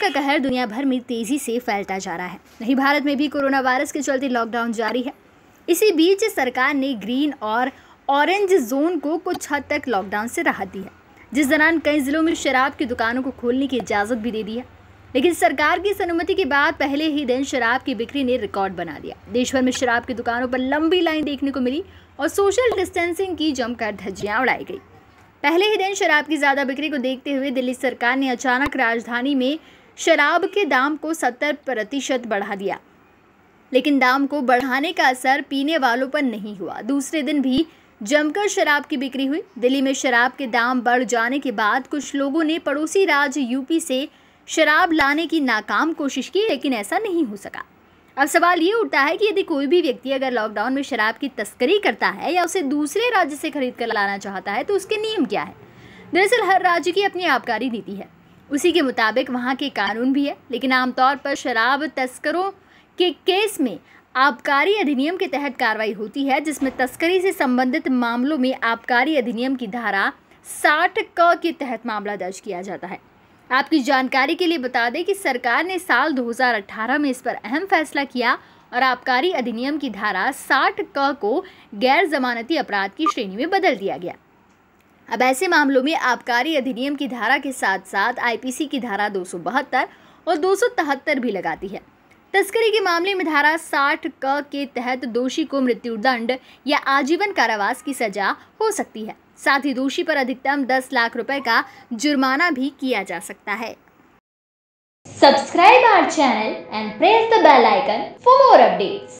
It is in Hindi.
कोरोना का कहर दुनिया भर में तेज़ी से फैलता जा रहा है वहीं भारत में भी कोरोना वायरस के चलते लॉकडाउन जारी है इसी बीच सरकार ने ग्रीन और ऑरेंज जोन को कुछ हद तक लॉकडाउन से राहत दी है जिस दौरान कई ज़िलों में शराब की दुकानों को खोलने की इजाज़त भी दे दी है लेकिन सरकार की इस अनुमति के बाद पहले ही दिन शराब की बिक्री ने रिकॉर्ड बना दिया देश भर में शराब की दुकानों पर लंबी लाइन देखने को मिली और सोशल डिस्टेंसिंग की जमकर धज्जियाँ उड़ाई गई पहले ही दिन शराब की ज़्यादा बिक्री को देखते हुए दिल्ली सरकार ने अचानक राजधानी में शराब के दाम को सत्तर प्रतिशत बढ़ा दिया लेकिन दाम को बढ़ाने का असर पीने वालों पर नहीं हुआ दूसरे दिन भी जमकर शराब की बिक्री हुई दिल्ली में शराब के दाम बढ़ जाने के बाद कुछ लोगों ने पड़ोसी राज्य यूपी से शराब लाने की नाकाम कोशिश की लेकिन ऐसा नहीं हो सका अब सवाल ये उठता है कि यदि कोई भी व्यक्ति अगर लॉकडाउन में शराब की तस्करी करता है या उसे दूसरे राज्य से खरीद कर लाना चाहता है तो उसके नियम क्या है दरअसल हर राज्य की अपनी आबकारी नीति है उसी के मुताबिक वहाँ के कानून भी है लेकिन आमतौर पर शराब तस्करों के केस में आबकारी अधिनियम के तहत कार्रवाई होती है जिसमें तस्करी से संबंधित मामलों में आबकारी अधिनियम की धारा साठ क के तहत मामला दर्ज किया जाता है आपकी जानकारी के लिए बता दें कि सरकार ने साल 2018 में इस पर अहम फैसला किया और आबकारी अधिनियम की धारा साठ क को गैर जमानती अपराध की श्रेणी में बदल दिया गया अब ऐसे मामलों में आबकारी अधिनियम की धारा के साथ साथ आईपीसी की धारा दो और दो भी लगाती है तस्करी के मामले में धारा 60 क के तहत दोषी को मृत्युदंड या आजीवन कारावास की सजा हो सकती है साथ ही दोषी पर अधिकतम 10 लाख रुपए का जुर्माना भी किया जा सकता है subscribe our channel and press the bell icon for more updates